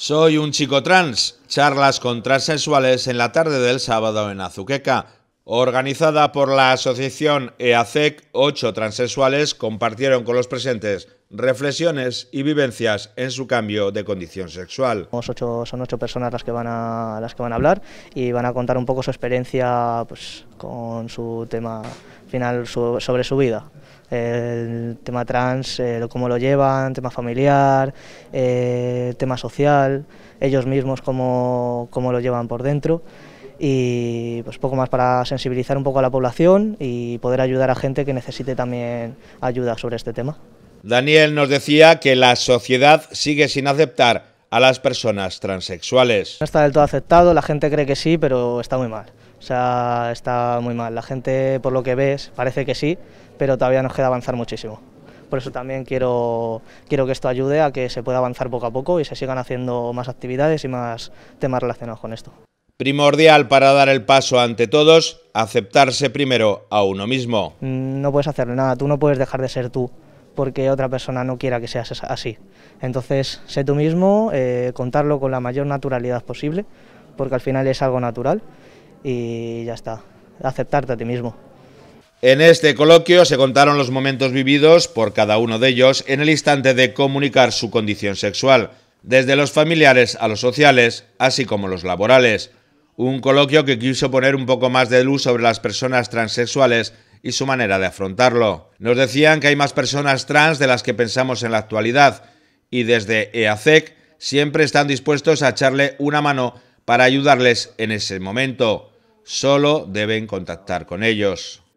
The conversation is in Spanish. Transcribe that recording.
Soy un chico trans. Charlas con transexuales en la tarde del sábado en Azuqueca. Organizada por la asociación EACEC, ocho transexuales compartieron con los presentes reflexiones y vivencias en su cambio de condición sexual. son ocho personas las que, van a, las que van a hablar y van a contar un poco su experiencia pues, con su tema final sobre su vida. El tema trans, eh, cómo lo llevan, tema familiar, eh, tema social, ellos mismos cómo, cómo lo llevan por dentro y pues poco más para sensibilizar un poco a la población y poder ayudar a gente que necesite también ayuda sobre este tema. Daniel nos decía que la sociedad sigue sin aceptar a las personas transexuales. No está del todo aceptado, la gente cree que sí, pero está muy mal. O sea, está muy mal. La gente, por lo que ves, parece que sí, pero todavía nos queda avanzar muchísimo. Por eso también quiero, quiero que esto ayude a que se pueda avanzar poco a poco y se sigan haciendo más actividades y más temas relacionados con esto. Primordial para dar el paso ante todos, aceptarse primero a uno mismo. Mm, no puedes hacer nada, tú no puedes dejar de ser tú porque otra persona no quiera que seas así. Entonces, sé tú mismo, eh, contarlo con la mayor naturalidad posible, porque al final es algo natural y ya está, aceptarte a ti mismo. En este coloquio se contaron los momentos vividos por cada uno de ellos en el instante de comunicar su condición sexual, desde los familiares a los sociales, así como los laborales. Un coloquio que quiso poner un poco más de luz sobre las personas transexuales y su manera de afrontarlo. Nos decían que hay más personas trans de las que pensamos en la actualidad y desde EACEC e siempre están dispuestos a echarle una mano para ayudarles en ese momento. Solo deben contactar con ellos.